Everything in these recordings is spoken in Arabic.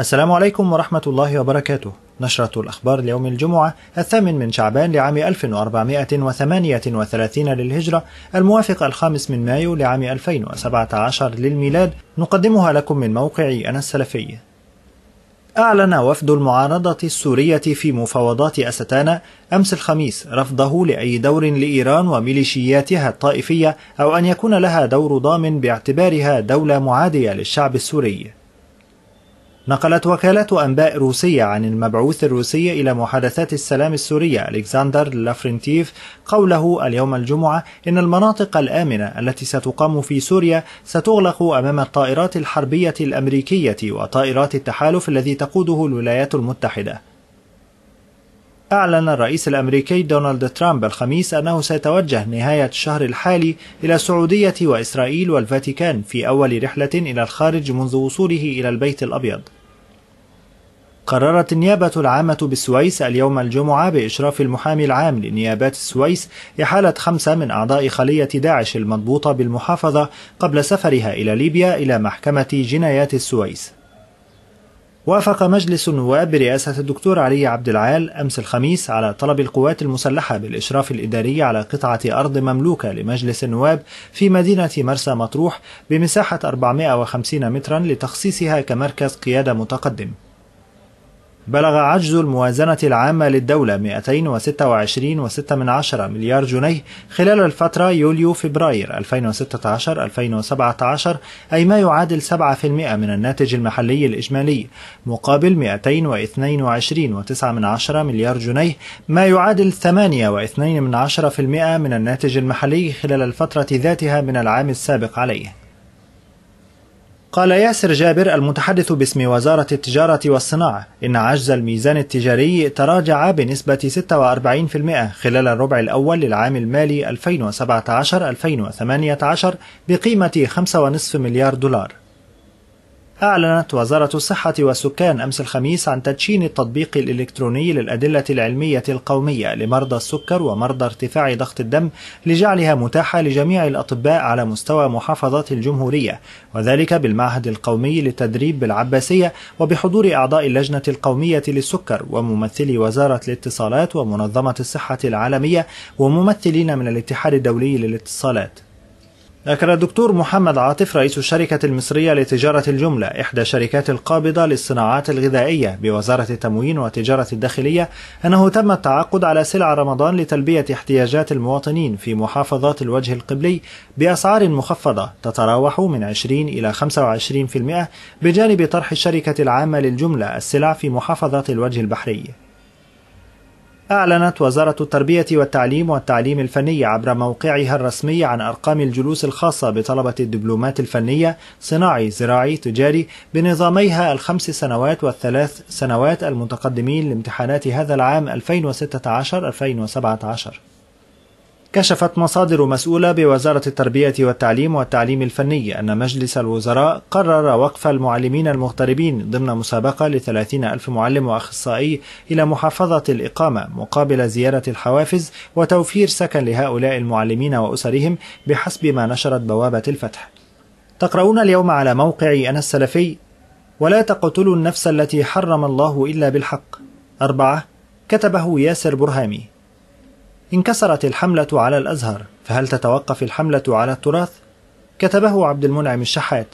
السلام عليكم ورحمة الله وبركاته نشرة الأخبار ليوم الجمعة الثامن من شعبان لعام 1438 للهجرة الموافق الخامس من مايو لعام 2017 للميلاد نقدمها لكم من موقعي أنا السلفي أعلن وفد المعارضة السورية في مفاوضات أستانا أمس الخميس رفضه لأي دور لإيران وميليشياتها الطائفية أو أن يكون لها دور ضامن باعتبارها دولة معادية للشعب السوري نقلت وكالة أنباء روسية عن المبعوث الروسي إلى محادثات السلام السورية ألكسندر لافرنتيف قوله اليوم الجمعة إن المناطق الآمنة التي ستقام في سوريا ستغلق أمام الطائرات الحربية الأمريكية وطائرات التحالف الذي تقوده الولايات المتحدة أعلن الرئيس الأمريكي دونالد ترامب الخميس أنه سيتوجه نهاية الشهر الحالي إلى السعودية وإسرائيل والفاتيكان في أول رحلة إلى الخارج منذ وصوله إلى البيت الأبيض. قررت النيابة العامة بالسويس اليوم الجمعة بإشراف المحامي العام لنيابات السويس إحالة خمسة من أعضاء خلية داعش المضبوطة بالمحافظة قبل سفرها إلى ليبيا إلى محكمة جنايات السويس. وافق مجلس النواب برئاسة الدكتور علي عبد العال أمس الخميس على طلب القوات المسلحة بالإشراف الإداري على قطعة أرض مملوكة لمجلس النواب في مدينة مرسى مطروح بمساحة 450 مترا لتخصيصها كمركز قيادة متقدم بلغ عجز الموازنة العامة للدولة 226.6 مليار جنيه خلال الفترة يوليو فبراير 2016-2017 أي ما يعادل 7% من الناتج المحلي الإجمالي مقابل 222.9 مليار جنيه ما يعادل 8.2% من الناتج المحلي خلال الفترة ذاتها من العام السابق عليه قال ياسر جابر المتحدث باسم وزارة التجارة والصناعة إن عجز الميزان التجاري تراجع بنسبة 46% خلال الربع الأول للعام المالي 2017-2018 بقيمة 5.5 مليار دولار أعلنت وزارة الصحة والسكان أمس الخميس عن تدشين التطبيق الإلكتروني للأدلة العلمية القومية لمرضى السكر ومرضى ارتفاع ضغط الدم لجعلها متاحة لجميع الأطباء على مستوى محافظات الجمهورية وذلك بالمعهد القومي للتدريب بالعباسية وبحضور أعضاء اللجنة القومية للسكر وممثلي وزارة الاتصالات ومنظمة الصحة العالمية وممثلين من الاتحاد الدولي للاتصالات ذكر الدكتور محمد عاطف رئيس الشركة المصرية لتجارة الجملة إحدى الشركات القابضة للصناعات الغذائية بوزارة التموين والتجارة الداخلية أنه تم التعاقد على سلع رمضان لتلبية احتياجات المواطنين في محافظات الوجه القبلي بأسعار مخفضة تتراوح من 20 إلى 25% بجانب طرح الشركة العامة للجملة السلع في محافظات الوجه البحري أعلنت وزارة التربية والتعليم والتعليم الفني عبر موقعها الرسمي عن أرقام الجلوس الخاصة بطلبة الدبلومات الفنية صناعي زراعي تجاري بنظاميها الخمس سنوات والثلاث سنوات المتقدمين لامتحانات هذا العام 2016-2017 كشفت مصادر مسؤولة بوزارة التربية والتعليم والتعليم الفني أن مجلس الوزراء قرر وقف المعلمين المغتربين ضمن مسابقة لثلاثين ألف معلم وأخصائي إلى محافظة الإقامة مقابل زيارة الحوافز وتوفير سكن لهؤلاء المعلمين وأسرهم بحسب ما نشرت بوابة الفتح تقرؤون اليوم على موقع أنا السلفي ولا تقتلوا النفس التي حرم الله إلا بالحق أربعة كتبه ياسر برهامي انكسرت الحملة على الأزهر فهل تتوقف الحملة على التراث؟ كتبه عبد المنعم الشحات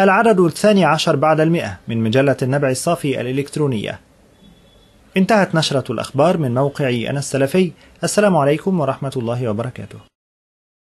العدد الثاني عشر بعد المئة من مجلة النبع الصافي الإلكترونية انتهت نشرة الأخبار من موقعي أنا السلفي السلام عليكم ورحمة الله وبركاته